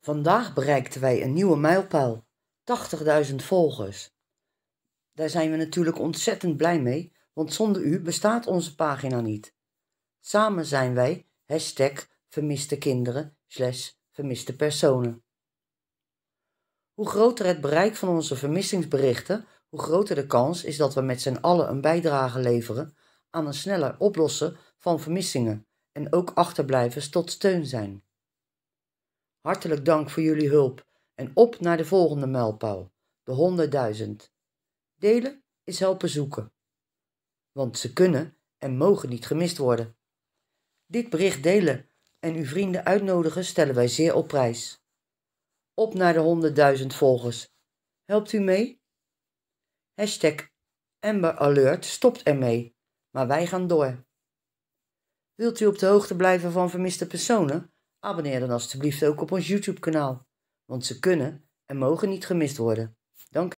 Vandaag bereikten wij een nieuwe mijlpaal: 80.000 volgers. Daar zijn we natuurlijk ontzettend blij mee, want zonder u bestaat onze pagina niet. Samen zijn wij hashtag vermiste kinderen slash personen. Hoe groter het bereik van onze vermissingsberichten, hoe groter de kans is dat we met z'n allen een bijdrage leveren aan een sneller oplossen van vermissingen en ook achterblijvers tot steun zijn. Hartelijk dank voor jullie hulp en op naar de volgende mijlpaal, de 100.000. Delen is helpen zoeken, want ze kunnen en mogen niet gemist worden. Dit bericht delen en uw vrienden uitnodigen stellen wij zeer op prijs. Op naar de 100.000 volgers. Helpt u mee? Hashtag Amber Alert stopt ermee, maar wij gaan door. Wilt u op de hoogte blijven van vermiste personen? Abonneer dan alstublieft ook op ons YouTube-kanaal, want ze kunnen en mogen niet gemist worden. Dank